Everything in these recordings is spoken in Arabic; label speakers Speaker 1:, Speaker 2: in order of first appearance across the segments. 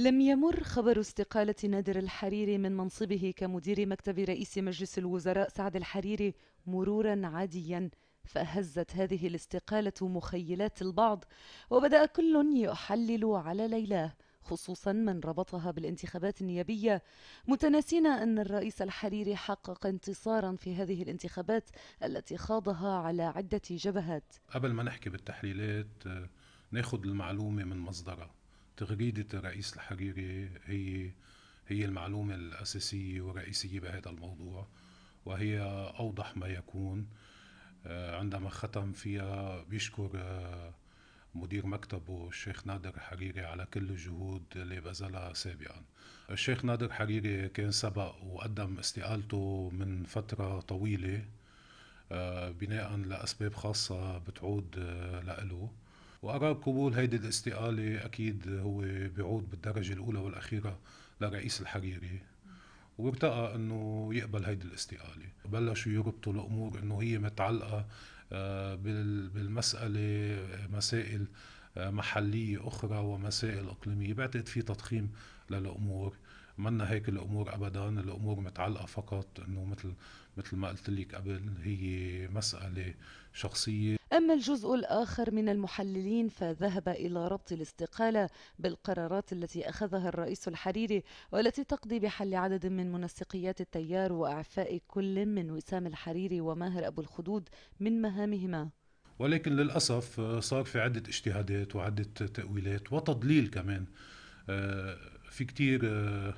Speaker 1: لم يمر خبر استقالة نادر الحريري من منصبه كمدير مكتب رئيس مجلس الوزراء سعد الحريري مرورا عاديا فهزت هذه الاستقالة مخيلات البعض وبدأ كل يحلل على ليلاه خصوصا من ربطها بالانتخابات النيابية متناسين أن الرئيس الحريري حقق انتصارا في هذه الانتخابات التي خاضها على عدة
Speaker 2: جبهات قبل ما نحكي بالتحليلات آه، ناخذ المعلومة من مصدرها تغريدة الرئيس الحريري هي هي المعلومة الأساسية والرئيسية بهذا الموضوع وهي أوضح ما يكون آه، عندما ختم فيها بيشكر آه، مدير مكتبه الشيخ نادر حريري على كل الجهود اللي بذلها سابقا الشيخ نادر حريري كان سبق وقدم استقالته من فترة طويلة آه، بناء لأسباب خاصة بتعود لإله وقرار قبول هيدي الاستقالة أكيد هو بيعود بالدرجة الأولى والأخيرة لرئيس الحريري وارتقى انه يقبل هيدي الاستقاله بلشوا يربطوا الامور انه هي متعلقه آه، بالمساله مسائل آه، محليه اخرى ومسائل اقليميه بعتقد في تضخيم للامور منا هيك الامور ابدا الامور متعلقه فقط انه مثل مثل ما قلت لك قبل هي مساله شخصيه
Speaker 1: اما الجزء الاخر من المحللين فذهب الى ربط الاستقاله بالقرارات التي اخذها الرئيس الحريري والتي تقضي بحل عدد من منسقيات التيار واعفاء كل من وسام الحريري وماهر ابو الخدود من مهامهما
Speaker 2: ولكن للأسف صار في عدة اجتهادات وعدة تأويلات وتضليل كمان آه، في كتير آه،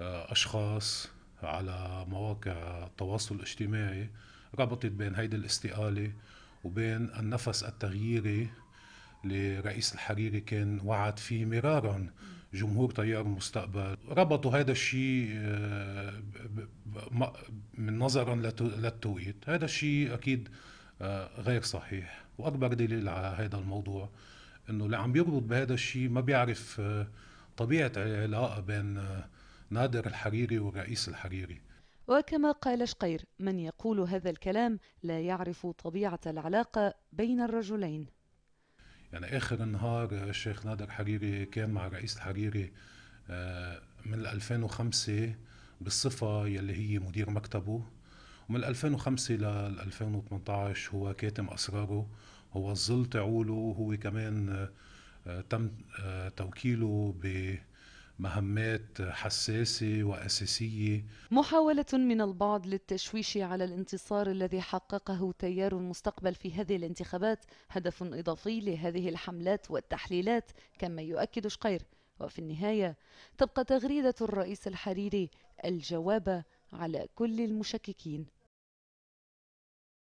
Speaker 2: اشخاص على مواقع التواصل الاجتماعي ربطت بين هيدي الاستقاله وبين النفس التغييري لرئيس الحريري كان وعد فيه مرارا جمهور تيار المستقبل ربطوا هذا الشيء آه، من نظرا للتوقيت هذا الشيء أكيد آه، غير صحيح وأكبر دليل على هذا الموضوع أنه اللي عم يربط بهذا الشيء ما بيعرف آه، طبيعة العلاقة بين نادر الحريري والرئيس الحريري
Speaker 1: وكما قال شقير من يقول هذا الكلام لا يعرف طبيعة العلاقة بين الرجلين
Speaker 2: يعني آخر النهار الشيخ نادر حريري كان مع الرئيس الحريري آه، من 2005 بالصفة يلي هي مدير مكتبه ومن 2005 لل 2018 هو كاتم أسراره هو الظل تعوله هو كمان آه، تم آه، توكيله ب مهمات حساسة وأساسية
Speaker 1: محاولة من البعض للتشويش على الانتصار الذي حققه تيار المستقبل في هذه الانتخابات هدف إضافي لهذه الحملات والتحليلات كما يؤكد شقير وفي النهاية تبقى تغريدة الرئيس الحريري الجواب على كل المشككين